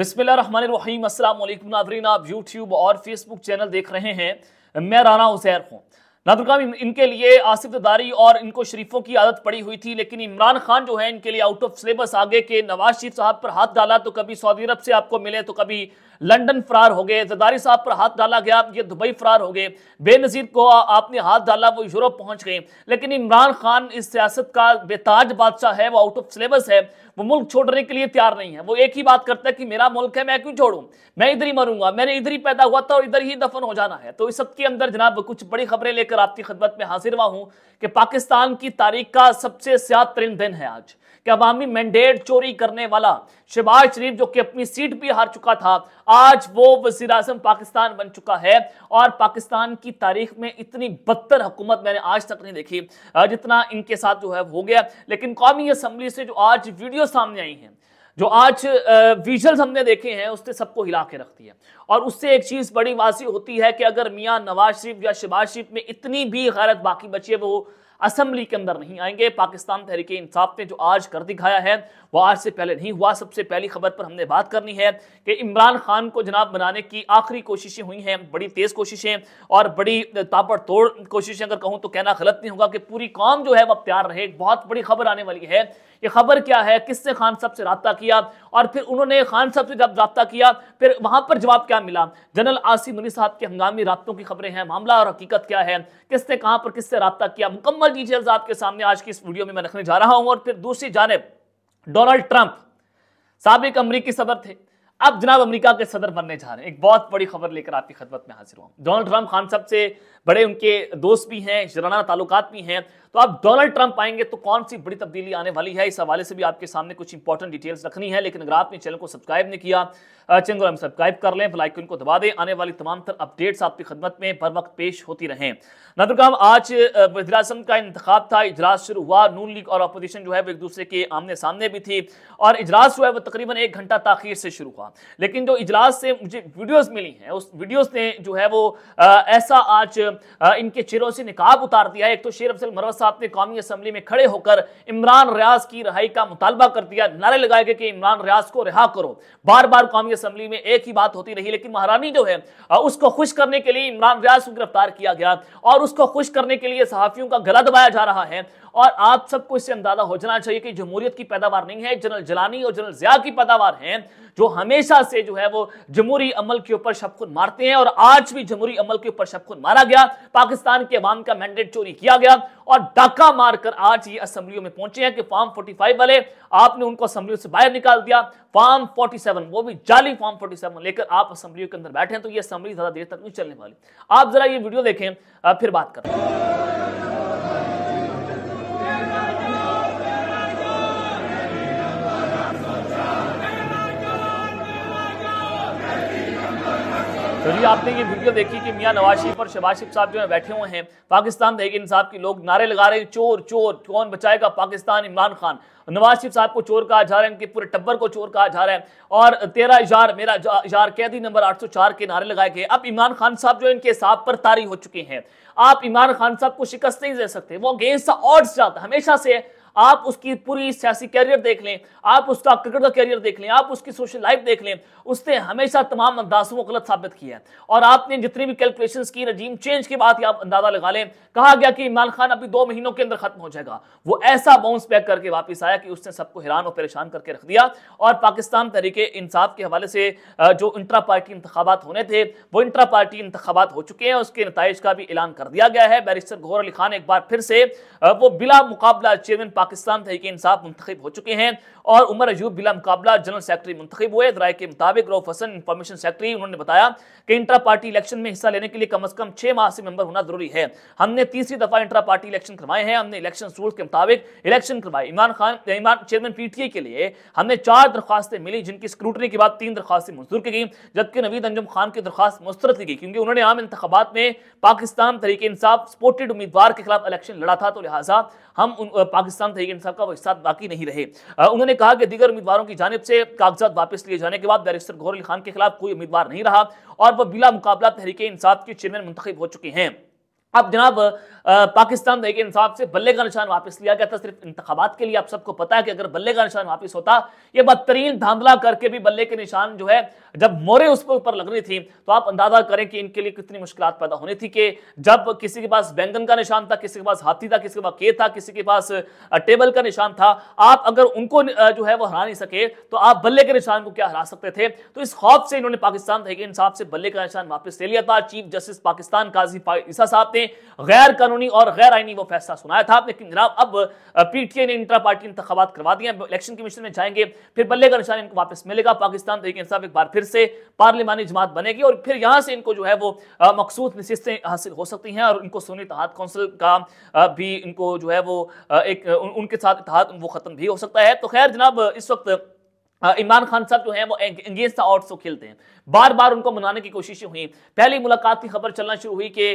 बिस्मिल्लाम अल्लाम नादरीन आप यूट्यूब और फेसबुक चैनल देख रहे हैं मैं राना उजैर हूँ नादरकाम इनके लिए आसिफ और इनको शरीफों की आदत पड़ी हुई थी लेकिन इमरान खान जो है इनके लिए आउट ऑफ सिलेबस आगे के नवाज शरीफ साहब पर हाथ डाला तो कभी सऊदी अरब से आपको मिले तो कभी लंडन फरार हो गए जदारी साहब पर हाथ डाला गया ये दुबई फरार हो गए बेनज़ीर को आपने हाथ डाला वो यूरोप पहुंच गए लेकिन इमरान खान इस सियासत का बेताज बादशाह है वो आउट ऑफ सिलेबस है वो मुल्क छोड़ने के लिए तैयार नहीं है वो एक ही बात करता है कि मेरा मुल्क है मैं क्यों छोड़ू मैं इधर ही मरूंगा मैंने इधर ही पैदा हुआ था और इधर ही दफन हो जाना है तो इस सबके अंदर जनाब कुछ बड़ी खबरें लेकर आपकी खदमत में हाजिर हुआ हूं कि पाकिस्तान की तारीख का सबसे सियाह तरीन दिन है आज कि अवामी मैंडेट चोरी करने वाला शहबाज शरीफ जो कि अपनी सीट भी हार चुका था आज वो वजीर पाकिस्तान बन चुका है और पाकिस्तान की तारीख में इतनी बदतर हुकूमत मैंने आज तक नहीं देखी जितना इनके साथ जो है हो गया लेकिन कौमी असम्बली से जो आज वीडियो सामने आई हैं जो आज विजल्स हमने देखे हैं उसने सबको हिला के रख दिया और उससे एक चीज़ बड़ी वासी होती है कि अगर मियाँ नवाज शरीफ या शहबाज शरीफ में इतनी भी गैरत बाकी बची है वो असेंबली के अंदर नहीं आएंगे पाकिस्तान तहरीक इंसाफ ने जो आज कर दिखाया है वो आज से पहले नहीं हुआ सबसे पहली खबर पर हमने बात करनी है कि इमरान खान को जनाब बनाने की आखिरी कोशिशें हुई हैं बड़ी तेज़ कोशिशें और बड़ी ताबड़तोड़ कोशिशें अगर कहूँ तो कहना गलत नहीं होगा कि पूरी कौम जो है वह तैयार रहे बहुत बड़ी खबर आने वाली है ये खबर क्या है किसने खान साहब से रबा किया और फिर उन्होंने खान साहब से जब रहा किया फिर वहां पर जवाब क्या मिला जनरल आसिफ मनी साहब के हंगामी रबतों की खबरें हैं मामला और हकीकत क्या है किसने कहां पर किससे रबता किया मुकम्मल डिटेल्स आपके सामने आज की इस वीडियो में मैं रखने जा रहा हूं और फिर दूसरी जानब डोनाल्ड ट्रंप सबक अमरीकी सबर थे अब जनाब अमेरिका के सदर बनने जा रहे हैं एक बहुत बड़ी खबर लेकर आपकी खदमत में हाजिर हुआ डोनाल्ड ट्रंप खान साहब से बड़े उनके दोस्त भी हैं जराना ताल्लुकात भी हैं तो आप डोनाल्ड ट्रंप आएंगे तो कौन सी बड़ी तब्दीली आने वाली है इस हवाले से भी आपके सामने कुछ इंपॉर्टेंट डिटेल्स रखनी है लेकिन अगर आपने चैनल को सब्सक्राइब नहीं किया चैनल को सब्सक्राइब कर लें लाइकन को दबा दें आने वाली तमाम तर अपडेट्स आपकी खदमत में बर वक्त पेश होती रहें नदर काम आज वजरासम का इंतखब था इजलास शुरू हुआ नून लीग और अपोजिशन जो है वो एक दूसरे के आमने सामने भी थी और इजलास जो है वो तकरीबन एक घंटा ताखिर से शुरू हुआ लेकिन जो इजलास से मुझे वीडियोस मिली हैं उस वीडियोस ने जो है वो आ, ऐसा आज आ, इनके चेहरों से निकाब उतार दिया एक तो शेर अफसल मरवत साहब ने कौमी असम्बली में खड़े होकर इमरान रियाज की रहाई का मुतालबा कर दिया नारे लगाए गए कि इमरान रियाज को रिहा करो बार बार कौमी असम्बली में एक ही बात होती रही लेकिन महारानी जो है उसको खुश करने के लिए इमरान रियाज को गिरफ्तार किया गया और उसको खुश करने के लिए सहाफ़ियों का गला दबाया जा रहा है और आप सबको इससे अंदाजा हो जाना चाहिए कि जमहूरियत की पैदावार नहीं है जनरल जलानी और जनरल जिया की पैदावार है जो हमें हमेशा से जो है वो जमहूरी अमल के ऊपर शबखुन मारते हैं और आज भी जमहूरी अमल के ऊपर शबखुन मारा गया पाकिस्तान के अवाम का मैंडेट चोरी किया गया और डाका मारकर आज ये असम्बलियों में पहुंचे हैं कि फॉर्म फोर्टी फाइव वाले आपने उनको असम्बलियों से बाहर निकाल दिया फॉर्म फोर्टी सेवन वो भी जाली फॉर्म फोर्टी सेवन लेकर आप असम्बलियों के अंदर बैठे हैं तो ये असम्बली ज्यादा देर तक नहीं चलने वाली आप जरा ये वीडियो देखें फिर बात करें तो जी आपने ये वीडियो देखी कि मियाँ नवाज शरीफ और शबाज शरीफ साहब जो है बैठे हुए हैं पाकिस्तान तहरीक इंसाफ के लोग नारे लगा रहे हैं चोर चोर कौन बचाएगा पाकिस्तान इमरान खान नवाज शरीफ साहब को चोर कहा जा रहा है इनके पूरे टब्बर को चोर कहा जा रहा है और तेरह इजार मेरा इजार कैदी नंबर चार के नारे लगाए गए अब इमरान खान साहब जो इनके हिसाब पर तारी हो चुके हैं आप इमरान खान साहब को शिकस्त नहीं दे सकते वो अगेंस्ट ऑर्ड्स जाता हमेशा से आप उसकी पूरी सियासी कैरियर देख लें आप उसका क्रिकेट का कैरियर देख लें आप उसकी सोशल लाइफ देख लें उसने हमेशा तमाम अंदाजों को गलत साबित किया है और आपने जितनी भी कैलकुलेशन की रजीम चेंज की बात आप अंदाजा लगा लें कहा गया कि इमरान खान अभी दो महीनों के अंदर खत्म हो जाएगा वो ऐसा बाउंस बैक करके वापस आया कि उसने सबको हैरान और परेशान करके रख दिया और पाकिस्तान तरीके इंसाफ के हवाले से जो इंट्रा पार्टी इंतबात होने थे वो इंट्रा पार्टी इंतबात हो चुके हैं उसके नतज का भी ऐलान कर दिया गया है बैरिस्टर घोर अली खान एक बार फिर से वो बिला मुकाबला चेयरमैन पाकिस्तान तहरीक इंसाफ मुंतब हो चुके हैं और उमर अयूब बिला मुकाबला जनरल सेक्रेटरी मुंतब हुए राय के मुताबिक रोफ हसन इंफॉर्मेशन सेक्रेटरी उन्होंने बताया कि इंटरा पार्टी इलेक्शन में हिस्सा लेने के लिए कम अज कम छह माह से मेंबर होना जरूरी है हमने तीसरी दफा इंटरा पार्टी इलेक्शन करवाए हैं हमने इलेक्शन रूल के मुताबिक इलेक्शन करवाए इमरान खान इमरान चेयरमैन पीटीए के लिए हमने चार दरखास्तें मिली जिनकी स्क्रूटनी के बाद तीन दरखास्तें मंजूर की गई जबकि नवीद अंजुम खान की दरखास्त मुस्तरद की गई क्योंकि उन्होंने आम इंतबात में पाकिस्तान तरीके इंसाफ स्पोर्टेड उम्मीदवार के खिलाफ इलेक्शन लड़ा था तो लिहाजा हम पाकिस्तान गुलाम तरीके इंसाफ का वो हिस्सा बाकी नहीं रहे उन्होंने कहा कि दिगर उम्मीदवारों की जानब से कागजात वापस लिए जाने के बाद बैरिस्टर गौर खान के खिलाफ कोई उम्मीदवार नहीं रहा और वह बिला मुकाबला तहरीके इंसाफ के चेयरमैन मुंतब हो चुके हैं अब जनाब पाकिस्तान एक इंसाफ से बल्ले का निशान वापस लिया गया था सिर्फ इंतबात के लिए आप सबको पता है कि अगर बल्ले का निशान वापस होता ये बदतरीन धांधला करके भी बल्ले के निशान जो है जब मोरे उसके ऊपर लग रही थी तो आप अंदाजा करें कि इनके लिए कितनी मुश्किल पैदा होनी थी कि जब किसी के पास बैंगन का निशान था किसी के पास हाथी था किसी के पास के था किसी के पास टेबल का निशान था आप अगर उनको जो है वो हरा नहीं सके तो आप बल्ले के निशान को क्या हरा सकते थे तो इस खौफ से इन्होंने पाकिस्तान इंसाफ से बल्ले का निशान वापस ले लिया था चीफ जस्टिस पाकिस्तान काजी ईसा साहब ने ने गैर कानूनी और गैर आइनी वो फैसला सुनाया था लेकिन जनाब अब पीटीए ने इंटरा पार्टी इंतबात करवा दिया इलेक्शन कमीशन में जाएंगे फिर बल्ले का निशान इनको वापस मिलेगा पाकिस्तान तरीके इंसाफ एक बार फिर से पार्लियमानी जमात बनेगी और फिर यहाँ से इनको जो है वो मखसूस नशिस्तें हासिल हो सकती हैं और इनको सुनी तहत कौंसिल का भी इनको जो है वो एक उनके साथ इतिहाद वो ख़त्म भी हो सकता है तो खैर जनाब इस वक्त इमरान खान साहब जो है वो एंगेज था आउट्स को खेलते हैं बार बार उनको मनाने की कोशिशें हुई पहली मुलाकात की खबर चलना शुरू हुई कि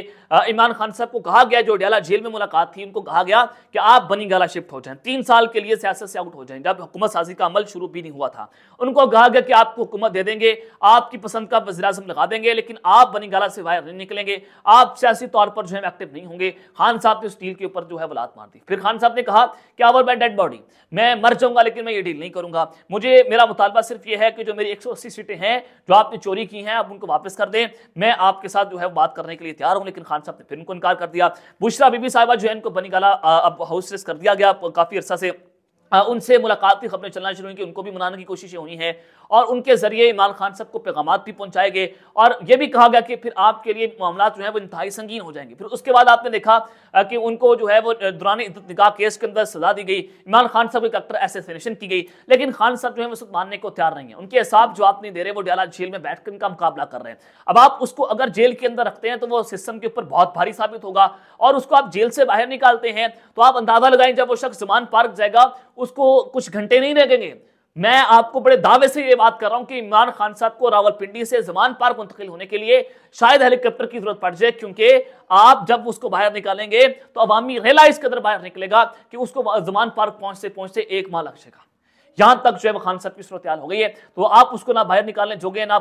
इमरान खान साहब को कहा गया जो डियाला जेल में मुलाकात थी उनको कहा गया कि आप बनी गला शिफ्ट हो जाएं तीन साल के लिए सियासत से आउट हो जाएं जब हुकूमत साजी का अमल शुरू भी नहीं हुआ था उनको कहा गया कि आपको हुकूमत दे देंगे आपकी पसंद का वजी अजम लगा देंगे लेकिन आप बनीगाला से बाहर नहीं निकलेंगे आप सियासी तौर पर जो है एक्टिव नहीं होंगे खान साहब ने उस डील के ऊपर जो है वलात मार दी फिर खान साहब ने कहा कि आवर मैं डेड बॉडी मैं मर जाऊंगा लेकिन मैं ये डील नहीं करूंगा मुझे मेरा मुतालबा सिर्फ ये है कि जो मेरी 180 सीटें हैं जो आपने चोरी की हैं आप उनको वापस कर दें मैं आपके साथ जो है बात करने के लिए तैयार हूँ लेकिन खान साहब ने फिर उनको इनकार कर दिया बुशरा बीबी साहबा जो है इनको बनी गाला अब हाउस अरेस्ट कर दिया गया काफ़ी अर्सा से हाँ, उनसे मुलाकात की खबरें चलना शुरू हुई कि उनको भी मनाने की कोशिशें हुई हैं और उनके जरिए इमरान खान साहब को पैगाम भी पहुंचाए गए और यह भी कहा गया कि फिर आपके लिए मामला जो है वो इंतहाई संगीन हो जाएंगे फिर उसके बाद आपने देखा कि उनको जो है वो दौरान निकाह केस के अंदर सजा दी गई इमरान खान साहब के कट्टर एसेसिनेशन की गई लेकिन खान साहब जो है उस मानने को तैयार नहीं है उनके हिसाब जो नहीं दे रहे वो डयाला जेल में बैठकर इनका मुकाबला कर रहे हैं अब आप उसको अगर जेल के अंदर रखते हैं तो वो सिस्टम के ऊपर बहुत भारी साबित होगा और उसको आप जेल से बाहर निकालते हैं तो आप अंदाजा लगाएं जब वो शख्स जमान पार्क जाएगा उसको कुछ घंटे नहीं लगेंगे मैं आपको बड़े दावे से ये बात कर रहा हूं कि इमरान खान साहब को रावलपिंडी से जमान पार्क मुंतकिल होने के लिए शायद हेलीकॉप्टर की जरूरत पड़ जाए क्योंकि आप जब उसको बाहर निकालेंगे तो अवामी रियलाइज इस कदर बाहर निकलेगा कि उसको जमान पार्क पहुंचते पहुंचते एक माह लग जाएगा यहां तक जो है वो खान साहब की सूरत हो गई है तो आप उसको ना बाहर निकालने जोगे ना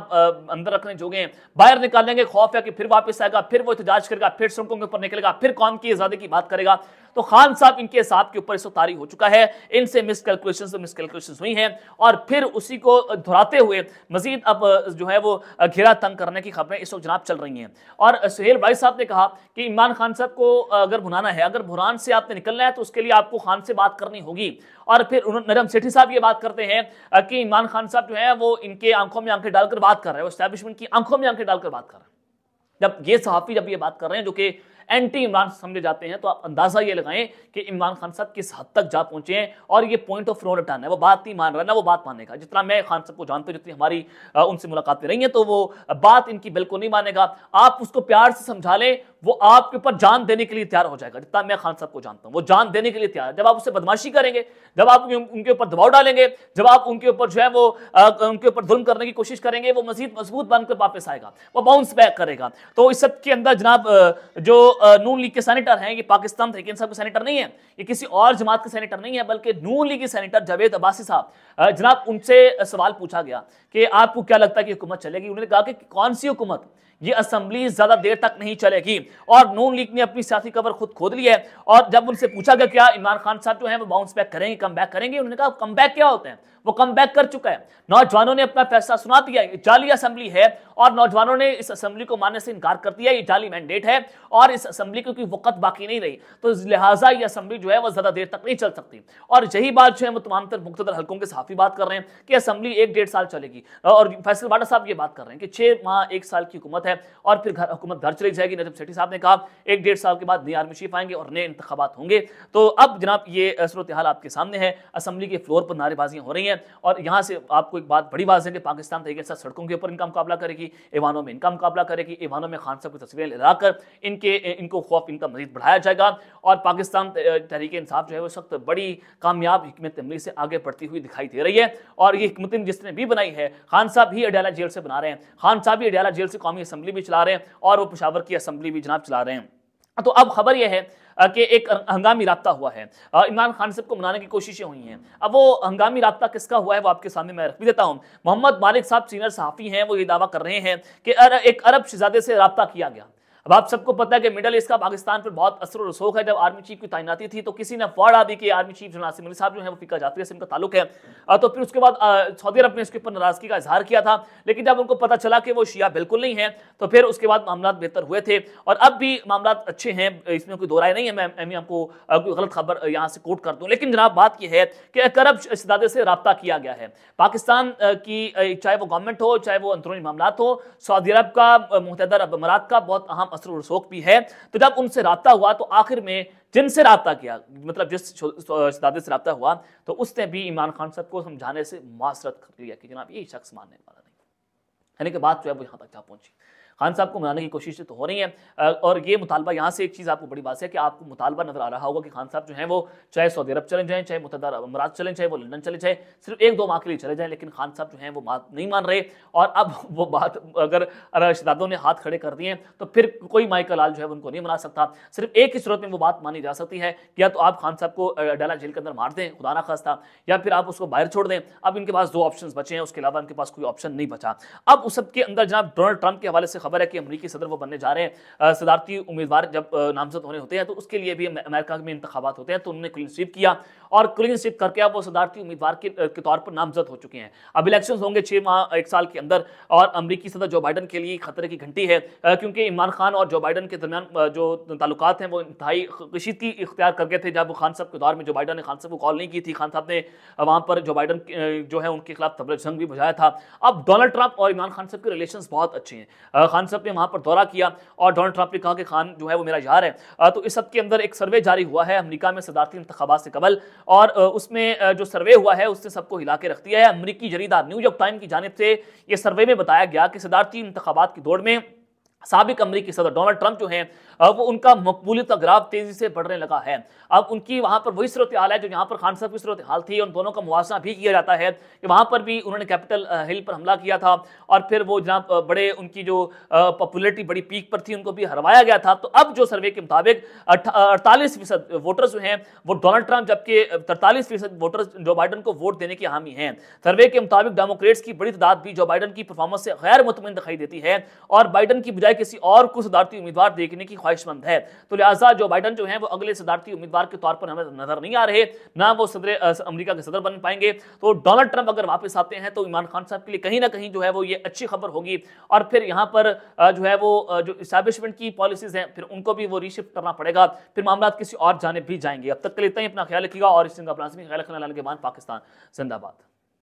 अंदर रखने जोगे बाहर निकालने के खौफ है कि फिर वापस आएगा फिर वो इतजाज करेगा फिर सड़कों के ऊपर निकलेगा फिर कौन की आजादी की बात करेगा तो खान साहब इनके हिसाब के ऊपर इस तारी हो चुका है इनसे मिस कैलकुलेशन मिस कैलकुलेशन हुई हैं और फिर उसी को धुराते हुए मजीद अब जो है वो घेरा तंग करने की खबरें इस वक्त जनाब चल रही हैं और सुहेल भाई साहब ने कहा कि इमरान खान साहब को अगर भुनाना है अगर भुरान से आपने निकलना है तो उसके लिए आपको खान से बात करनी होगी और फिर नरम सेठी साहब ये बात करते हैं कि इमरान खान साहब जो है वो इनके आंखों में आंखें डालकर बात कर रहे हैं स्टैब्लिशमेंट की आंखों में आंखें डालकर बात कर रहे हैं जब ये सहाफ़ी जब ये बात कर रहे हैं जो कि एंटी इमरान समझे जाते हैं तो आप अंदाज़ा ये लगाएं कि इमरान खान साहब किस हद तक जा पहुंचे हैं और ये पॉइंट ऑफ रोल रिटर्न है वो बात नहीं मान रहा ना वो बात मानेगा जितना मैं खान साहब को जानता हूं जितनी हमारी उनसे मुलाकातें रही हैं तो वो बात इनकी बिल्कुल नहीं मानेगा आप उसको प्यार से समझा लें वो आपके ऊपर जान देने के लिए तैयार हो जाएगा जितना मैं खान साहब को जानता हूँ वो जान देने के लिए तैयार है जब आप उसे बदमाशी करेंगे जब आप उनके ऊपर दबाव डालेंगे जब आप उनके ऊपर जो है वो आ, उनके ऊपर जुल्म करने की कोशिश करेंगे वो मजीद मजबूत बनकर वापस आएगा वो बाउंस बैक करेगा तो इस सबके अंदर जनाब जो नून लीग के सैनिटर हैं ये पाकिस्तान थे इन सबके सैनिटर नहीं है ये किसी और जमात के सैनिटर नहीं है बल्कि नून लीग के सैनिटर जावेद अब्बासी साहब जनाब उनसे सवाल पूछा गया कि आपको क्या लगता है कि हुकूमत चलेगी उन्होंने कहा कि कौन सी हुकूमत ये असेंबली ज्यादा देर तक नहीं चलेगी और नून लीग ने अपनी सियासी कवर खुद खोद ली है और जब उनसे पूछा गया क्या हाँ, इमरान खान साहब जो है वो बाउंस बैक करेंगे कम बैक करेंगे उन्होंने कहा कम बैक क्या होते हैं वो कम बैक कर चुका है नौजवानों ने अपना फैसला सुना दिया है जाली असेंबली है और नौजवानों ने इस असेंबली को मानने से इनकार कर दिया ये जाली मैंडेट है और इस असेंबली क्योंकि वक्त बाकी नहीं रही तो लिहाजा ये असेंबली जो है वो ज्यादा देर तक नहीं चल सकती और यही बात जो है वो तमाम तर मुख्तर हल्कों के साफी बात कर रहे हैं कि असेंबली एक डेढ़ साल चलेगी और फैसल बाटा साहब ये बात कर रहे हैं कि छह माह एक साल की हुकूमत है और फिर घर हुकूमत घर चली जाएगी नजम सेठी साहब ने कहा एक डेढ़ साल के बाद नए आर्मी चीफ आएंगे और नए इंतबात होंगे तो अब जनाब ये सूरत हाल आपके सामने है असम्बली के फ्लोर पर नारेबाजियाँ हो रही हैं और यहाँ से आपको एक बात बड़ी बात है कि पाकिस्तान तरीके से सड़कों के ऊपर इनका मुकाबला करेगी ईवानों में इनका मुकाबला करेगी ईवानों में खान साहब की तस्वीरें लगाकर इनके इनको खौफ इनका मजीद बढ़ाया जाएगा और पाकिस्तान तरीके इंसाफ जो है वो सख्त बड़ी कामयाब हमत अमली से आगे बढ़ती हुई दिखाई दे रही है और ये हमत जिसने भी बनाई है खान साहब ही अडयाला जेल से बना रहे हैं खान साहब ही अडयाला जेल से कौमी असेंबली भी चला रहे हैं और वो पिशावर की असेंबली भी जनाब चला रहे हैं तो अब खबर यह है कि एक हंगामी रबता हुआ है इमरान खान साहब को मनाने की कोशिशें हुई हैं अब वो हंगामी रबता किसका हुआ है वो आपके सामने मैं रख भी देता हूँ मोहम्मद मालिक साहब सीनियर सहाफ़ी हैं वो ये दावा कर रहे हैं कि एक अरब शहजादे से रबता किया गया अब आप सबको पता है कि मिडल ईस्ट का पाकिस्तान पर बहुत असर रसोख है जब आर्मी चीफ की तैनाती थी तो किसी ने अफवाड़ा दी कि आर्मी चीफ जनासिम अली साहब जो है वो फिका जाफरी से इनका ताल्लुक है तो फिर उसके बाद सऊदी अरब ने इसके ऊपर नाराजगी का इजहार किया था लेकिन जब उनको पता चला कि वो शिया बिल्कुल नहीं है तो फिर उसके बाद मामला बेहतर हुए थे और अब भी मामला अच्छे हैं इसमें कोई दो राय नहीं है मैं मैं आपको कोई गलत खबर यहाँ से कोट कर दूँ लेकिन जनाब बात यह है कि करब दादे से रबता किया गया है पाकिस्तान की चाहे वो गवर्नमेंट हो चाहे वो अंदरूनी मामला हो सऊदी अरब का मुतहदा अब अमारात का बहुत अहम असर और शोक भी है तो जब उनसे रबता हुआ तो आखिर में जिनसे रबता किया मतलब जिस शदादे से रबता हुआ तो उसने भी इमरान खान साहब को समझाने से मासरत कर लिया कि जनाब ये शख्स मानने वाला नहीं यानी कि बात जो है वो यहाँ तक जा पहुंची खान साहब को मनाने की कोशिशें तो हो रही हैं और ये मुतालबा यहाँ से एक चीज़ आपको बड़ी बात है कि आपको मुतालबा नजर आ रहा होगा कि खान साहब जो है वो चाहे सऊदी अरब चले जाएँ चाहे मुतदा अमराज चले जाएँ वो लंदन चले जाएँ सिर्फ एक दो माह के लिए चले जाएँ लेकिन खान साहब जो है वो बात नहीं मान रहे और अब वो बात अगर शहजादों ने हाथ खड़े कर दिए तो फिर कोई माइका लाल जो है उनको नहीं मना सकता सिर्फ एक ही सूरत में वो बात मानी जा सकती है या तो आप खान साहब को डाला जेल के अंदर मार दें खुदा ना खास्ता या फिर आप उसको बाहर छोड़ दें अब इनके पास दो ऑप्शन बचे हैं उसके अलावा इनके पास कोई ऑप्शन नहीं बचा अब उस सबके अंदर जनाब डोनाल्ड ट्रंप के हवाले से खबर है कि अमरीकी सदर वो बनने जा रहे हैं सदारती उम्मीदवार जब नामजद होने होते हैं तो उसके लिए भी अमेरिका में इंतबात होते हैं तो उन्होंने क्लीन स्वीप किया और क्लीन स्वीप करके अब वो सदारती उम्मीदवार के, के तौर पर नामजद हो चुके हैं अब इलेक्शन होंगे छः माह एक साल के अंदर और अमरीकी सदर जो बाइडन के लिए खतरे की घंटी है क्योंकि इमरान खान और जो बाइडन के दरमियान जो ताल्लुक हैं वो इंतहाई कशीती इख्तियार कर गए थे जब खान साहब के दौर में जो बाइडन ने खान साहब को कॉल नहीं की थी खान साहब ने वहाँ पर जो बाइडन जो है उनके खिलाफ तबरज जंग भी बुझाया था अब डोनाल्ड ट्रंप और इमरान खान साहब के रिलेशन बहुत अच्छे हैं खान साहब ने वहाँ पर दौरा किया और डोनाल्ड ट्रंप ने कहा कि खान जो है वो मेरा यार है तो इस सब के अंदर एक सर्वे जारी हुआ है अमरीका में सदारती इंतबात से कबल और उसमें जो सर्वे हुआ है उसने सबको हिला के रख दिया है अमरीकी जरीदा न्यूयॉर्क टाइम की जानब से ये सर्वे में बताया गया कि सदारती इंतबात की दौड़ में सबक अमरीकी सदर डोनाल्ड ट्रंप जो हैं अब उनका मकबूलियत का ग्राफ तेजी से बढ़ने लगा है अब उनकी वहाँ पर वही सूरत हाल है जो यहाँ पर खान साहब की सूरत हाल थी उन दोनों का मुआवजा भी किया जाता है कि वहाँ पर भी उन्होंने कैपिटल हिल पर हमला किया था और फिर वो जहाँ बड़े उनकी जो पॉपुलरिटी बड़ी पीक पर थी उनको भी हरवाया गया था तो अब जो सर्वे के मुताबिक अड़तालीस फीसद वोटर्स जो हैं वो डोनाल्ड ट्रंप जबकि तरतालीस फीसद वोटर्स जो बाइडन को वोट देने की हामी हैं सर्वे के मुताबिक डेमोक्रेट्स की बड़ी तादाद भी जो बाइडन की परफॉर्मेंस से गैर मुतमिन दिखाई देती है और बाइडन की बजाय किसी और को सदारती उम्मीदवार देखने की ख्वाहिशमंद है तो लिहाजा जो बाइडन जो है वो अगले सदारती उम्मीदवार के तौर पर हमें नजर नहीं आ रहे ना वो सदर अमरीका के सदर बन पाएंगे तो डोनाल्ड ट्रंप अगर वापस आते हैं तो इमरान खान साहब के लिए कहीं ना कहीं जो है वो ये अच्छी खबर होगी और फिर यहाँ पर जो है वो जो इस्टेब्लिशमेंट की पॉलिसीज हैं फिर उनको भी वो रिशिफ्ट करना पड़ेगा फिर मामला किसी और जाने भी जाएंगे अब तक के लिए इतना ही अपना ख्याल रखिएगा और इस दिन का ख्याल रखने लाल के बाद पाकिस्तान जिंदाबाद